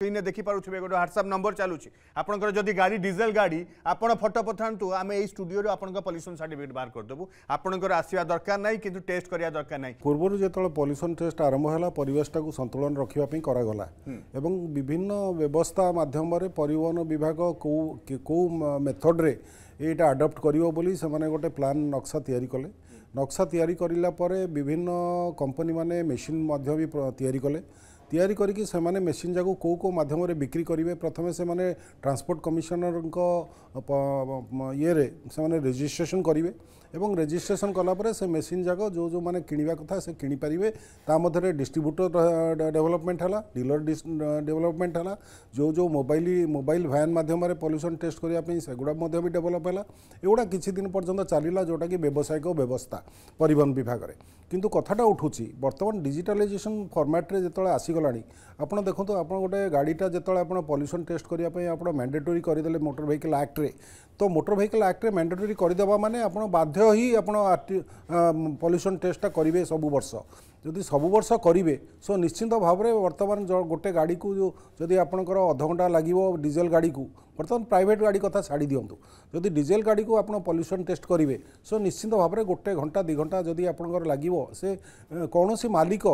ସ୍କ୍ରିନ୍ରେ ଦେଖିପାରୁଥିବେ ଗୋଟେ WhatsApp number ଚାଲୁଛି ଆପଣଙ୍କର ଯଦି ଗାଡ଼ି ଡିଜେଲ ଗାଡ଼ି ଆପଣ ଫଟୋ ପଠାନ୍ତୁ ଆମେ ଏଇ ଷ୍ଟୁଡ଼ିଓରୁ ଆପଣଙ୍କ ପଲ୍ୟୁସନ୍ ସାର୍ଟିଫିକେଟ୍ ବାହାର କରିଦେବୁ ଆପଣଙ୍କର ଆସିବା ଦରକାର ନାହିଁ କିନ୍ତୁ ଟେଷ୍ଟ କରିବା ଦରକାର ନାହିଁ ପୂର୍ବରୁ ଯେତେବେଳେ ପଲ୍ୟୁସନ୍ ଟେଷ୍ଟ ଆରମ୍ଭ ହେଲା ପରିବେଶଟାକୁ ସନ୍ତୁଳନ ରଖିବା ପାଇଁ କରାଗଲା ଏବଂ ବିଭିନ୍ନ ବ୍ୟବସ୍ଥା ମାଧ୍ୟମରେ ପରିବହନ ବିଭାଗ କେଉଁ କେଉଁ ମେଥଡ଼ରେ ଏଇଟା ଆଡ଼ପ୍ଟ କରିବ ବୋଲି ସେମାନେ ଗୋଟେ ପ୍ଲାନ୍ ନକ୍ସା ତିଆରି କଲେ ନକ୍ସା ତିଆରି କରିଲା ପରେ ବିଭିନ୍ନ କମ୍ପାନୀମାନେ ମେସିନ୍ ମଧ୍ୟ ବି ତିଆରି କଲେ ତିଆରି କରିକି ସେମାନେ ମେସିନ୍ ଯାକୁ କେଉଁ କେଉଁ ମାଧ୍ୟମରେ ବିକ୍ରି କରିବେ ପ୍ରଥମେ ସେମାନେ ଟ୍ରାନ୍ସପୋର୍ଟ କମିଶନରଙ୍କ ଇଏରେ ସେମାନେ ରେଜିଷ୍ଟ୍ରେସନ୍ କରିବେ ଏବଂ ରେଜିଷ୍ଟ୍ରେସନ୍ କଲାପରେ ସେ ମେସିନ୍ ଯାକ ଯେଉଁ ଯେଉଁମାନେ କିଣିବା କଥା ସେ କିଣିପାରିବେ ତା ମଧ୍ୟରେ ଡିଷ୍ଟ୍ରିବ୍ୟୁଟର ଡେଭଲପମେଣ୍ଟ ହେଲା ଡିଲର ଡେଭଲପମେଣ୍ଟ ହେଲା ଯେଉଁ ଯେଉଁ ମୋବାଇଲ ମୋବାଇଲ ଭ୍ୟାନ୍ ମାଧ୍ୟମରେ ପଲ୍ୟୁସନ୍ ଟେଷ୍ଟ କରିବା ପାଇଁ ସେଗୁଡ଼ା ମଧ୍ୟ ବି ଡେଭଲପ୍ ହେଲା ଏଗୁଡ଼ା କିଛି ଦିନ ପର୍ଯ୍ୟନ୍ତ ଚାଲିଲା ଯେଉଁଟାକି ବ୍ୟବସାୟିକ ବ୍ୟବସ୍ଥା ପରିବହନ ବିଭାଗରେ କିନ୍ତୁ କଥାଟା ଉଠୁଛି ବର୍ତ୍ତମାନ ଡିଜିଟାଲାଇଜେସନ୍ ଫର୍ମାଟରେ ଯେତେବେଳେ ଆସିଗଲା ହୋଇଗଲାଣି ଆପଣ ଦେଖନ୍ତୁ ଆପଣ ଗୋଟେ ଗାଡ଼ିଟା ଯେତେବେଳେ ଆପଣ ପଲ୍ୟୁସନ୍ ଟେଷ୍ଟ କରିବା ପାଇଁ ଆପଣ ମ୍ୟାଣ୍ଡେଟୋରୀ କରିଦେଲେ ମୋଟର ଭେହିକଲ୍ ଆକ୍ଟରେ ତ ମୋଟର ଭେହିକଲ୍ ଆକ୍ଟରେ ମ୍ୟାଣ୍ଡେଟୋରୀ କରିଦେବା ମାନେ ଆପଣ ବାଧ୍ୟ ହିଁ ଆପଣ ପଲ୍ୟୁସନ୍ ଟେଷ୍ଟଟା କରିବେ ସବୁ ବର୍ଷ ଯଦି ସବୁ ବର୍ଷ କରିବେ ସୋ ନିଶ୍ଚିନ୍ତ ଭାବରେ ବର୍ତ୍ତମାନ ଗୋଟେ ଗାଡ଼ିକୁ ଯେଉଁ ଯଦି ଆପଣଙ୍କର ଅଧଘଣ୍ଟା ଲାଗିବ ଡିଜେଲ ଗାଡ଼ିକୁ ବର୍ତ୍ତମାନ ପ୍ରାଇଭେଟ୍ ଗାଡ଼ି କଥା ଛାଡ଼ି ଦିଅନ୍ତୁ ଯଦି ଡିଜେଲ ଗାଡ଼ିକୁ ଆପଣ ପଲ୍ୟୁସନ୍ ଟେଷ୍ଟ କରିବେ ସୋ ନିଶ୍ଚିନ୍ତ ଭାବରେ ଗୋଟେ ଘଣ୍ଟା ଦୁଇ ଘଣ୍ଟା ଯଦି ଆପଣଙ୍କର ଲାଗିବ ସେ କୌଣସି ମାଲିକ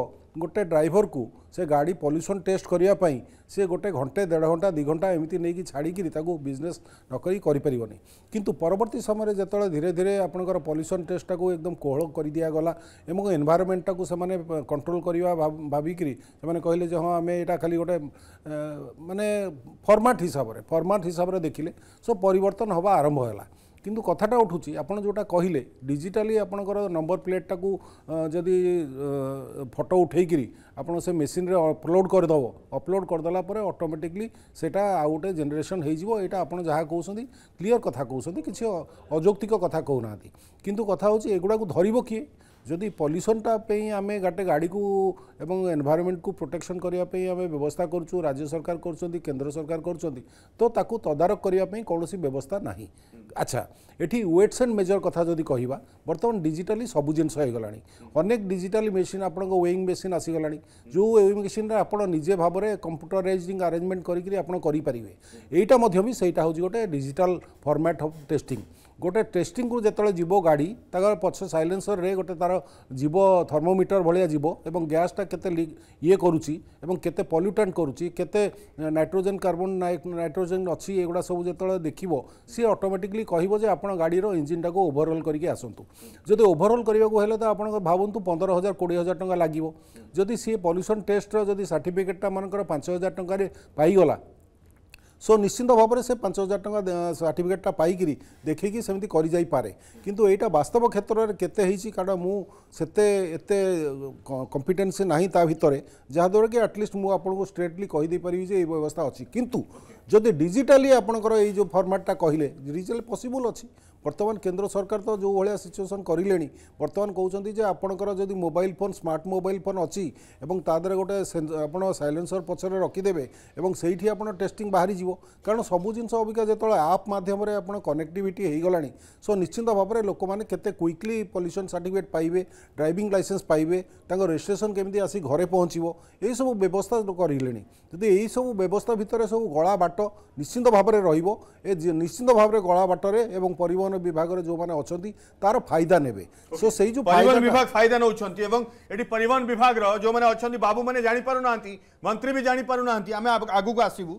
ଗୋଟେ ଡ୍ରାଇଭରକୁ ସେ ଗାଡ଼ି ପଲ୍ୟୁସନ୍ ଟେଷ୍ଟ କରିବା ପାଇଁ সে গোটে ঘণ্টে দেড় ঘণ্টা দুই ঘণ্টা এমনি নিয়ে ছাড়িকি তাকে বিজনেস নকরি করিপারবনি কিন্তু পরবর্তী সময়ে যেতবে ধীরে ধীরে আপনার পল্যুসন টেস্টটা একদম কোহল করে দিয়েগলা এবং এনভায়রনমেন্টটা সে কন্ট্রোল করা ভাবিকি সে কহিলেন যে হ্যাঁ আমি এটা খালি গোটে মানে ফর্মাট হিসাবে ফর্মাট হিসাবে দেখলে সো পরিবর্তন হওয়া আরম্ভ হলা କିନ୍ତୁ କଥାଟା ଉଠୁଛି ଆପଣ ଯେଉଁଟା କହିଲେ ଡିଜିଟାଲି ଆପଣଙ୍କର ନମ୍ବର ପ୍ଲେଟ୍ଟାକୁ ଯଦି ଫଟୋ ଉଠେଇକିରି ଆପଣ ସେ ମେସିନ୍ରେ ଅପଲୋଡ଼ କରିଦେବ ଅପଲୋଡ଼ କରିଦେଲା ପରେ ଅଟୋମେଟିକଲି ସେଇଟା ଆଉ ଗୋଟେ ଜେନେରେସନ୍ ହୋଇଯିବ ଏଇଟା ଆପଣ ଯାହା କହୁଛନ୍ତି କ୍ଲିଅର୍ କଥା କହୁଛନ୍ତି କିଛି ଅଯୌକ୍ତିକ କଥା କହୁନାହାନ୍ତି କିନ୍ତୁ କଥା ହେଉଛି ଏଗୁଡ଼ାକୁ ଧରିବ କିଏ ଯଦି ପଲ୍ୟୁସନ୍ଟା ପାଇଁ ଆମେ ଗୋଟେ ଗାଡ଼ିକୁ ଏବଂ ଏନ୍ଭାଇରମେଣ୍ଟକୁ ପ୍ରୋଟେକ୍ସନ୍ କରିବା ପାଇଁ ଆମେ ବ୍ୟବସ୍ଥା କରୁଛୁ ରାଜ୍ୟ ସରକାର କରୁଛନ୍ତି କେନ୍ଦ୍ର ସରକାର କରୁଛନ୍ତି ତ ତାକୁ ତଦାରଖ କରିବା ପାଇଁ କୌଣସି ବ୍ୟବସ୍ଥା ନାହିଁ ଆଚ୍ଛା ଏଠି ୱେଟ୍ସ ଆଣ୍ଡ ମେଜର କଥା ଯଦି କହିବା ବର୍ତ୍ତମାନ ଡିଜିଟାଲି ସବୁ ଜିନିଷ ହୋଇଗଲାଣି ଅନେକ ଡିଜିଟାଲ ମେସିନ୍ ଆପଣଙ୍କ ୱେଇଂ ମେସିନ୍ ଆସିଗଲାଣି ଯେଉଁ ୱେଇଂ ମେସିନ୍ରେ ଆପଣ ନିଜେ ଭାବରେ କମ୍ପ୍ୟୁଟରାଇଜିଂ ଆରେଞ୍ଜମେଣ୍ଟ କରିକିରି ଆପଣ କରିପାରିବେ ଏଇଟା ମଧ୍ୟ ବି ସେଇଟା ହେଉଛି ଗୋଟେ ଡିଜିଟାଲ ଫର୍ମାଟ୍ ଅଫ୍ ଟେଷ୍ଟିଂ গোটে টেস্টিংকু যেতবে যাব গাড়ি তার পছ সাইলেন্সরে গোটে তার যাব থর্মোমিটর ভাইয়া যাব এবং গ্যাসটা কেতে ইয়ে করুচি এবং কেতে পল্যুটাট করুচি কেতে নাইট্রোজেন কার্বন নাইট্রোজেন অছি এগুলা সব যেতবে দেখব সি অটোমেটিকলি কহব যে আপনার গাড়ির ইঞ্জিনটা ওভরঅল করি আসন্তু যদি ওভরঅল করা হলে তো আপনার ভাবতু পনেরো হাজার কোড়ি হাজার টাকা লাগবে যদি সি পল্যুসন টেস্টর যদি সার্টিফিকেটটা মানুষ পাঁচ হাজার টাকার পাইগলা সো নিশ্চিন্ত ভাবে সে পাঁচ হাজার টাকা সার্টিফিকেটটা পাইকি দেখি সেমি করে যাইপরে কিন্তু এইটা বাস্তব ক্ষেত্রে কেতে হয়েছি কারণ মু সেতে এতে কম্পিটেন্সি না তা ভিতরে যাদ্বারা কি আটলিস্ট মু আপনার স্ট্রেটলি কইদেপারি যে এই ব্যবস্থা অছি কিন্তু যদি ডিজিটালি আপনার এই যে ফর্মাটটা কহিলে ডিজিটাল পসিবল অছি বর্তমান কেন্দ্র সরকার তো যে ভাবে সিচুয়েসন করলে বর্তমান কৌন যে আপনার যদি mobile phone smart mobile phone অছি এবং তাদের গোটে আপনার সাইলেন্সর পছরে রকিদেবে এবং সেইটি আপনার টেস্টিং বাহারি যাব কারণ সবু জিনিস অবিকা যেত আপ মাধ্যমে আপনার কনেক্টিভিটি হয়ে গলানি সো নিশ্চিন্ত ভাবে লোক মানে কেতে কুইকলি পল্যুশন সার্টিফিকেট পাইবে ড্রাইভিং লাইসেন্স পাইবে তাঙ্ক রেজিষ্ট্রেসন কেমি আসি ঘরে পৌঁছব এইসব ব্যবস্থা করলে যদি এইসব ব্যবস্থা ভিতরে সব গলা বাট নিশ্চিন্ত ভাবে রহব এ নিশ্চিন্ত ভাবে গলা বাটরে এবং পরিবহন বিভাগের যে অনেক তার ফাইদা নেবে সো সেই যে পরিবহন বিভাগ ফাইদা নেউছন্তি এবং এটি পরিবহন বিভাগর যে অনেক বাবু মানে জাঁপারু না মন্ত্রী বি জাঁপারু না আমি আগুক আসবু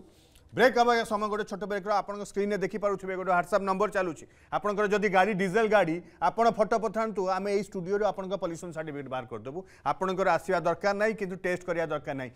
ব্রেক হওয়া আজ্ঞা সময় গোটে ছোট ব্রেক্র আপনার স্ক্রিনে দেখিপারে গোটে হোয়াটসআপ নম্বর চালুছি আপনার যদি গাড়ি ডিজেল গাড়ি আপনার ফটো পঠান্তু আমি এই স্টুডিওর আপনার পলিউশন সার্টিফিকেট বাহার করেদেবু আপনার আসা দরকার নাই কিন্তু টেস্ট করা দরকার নাই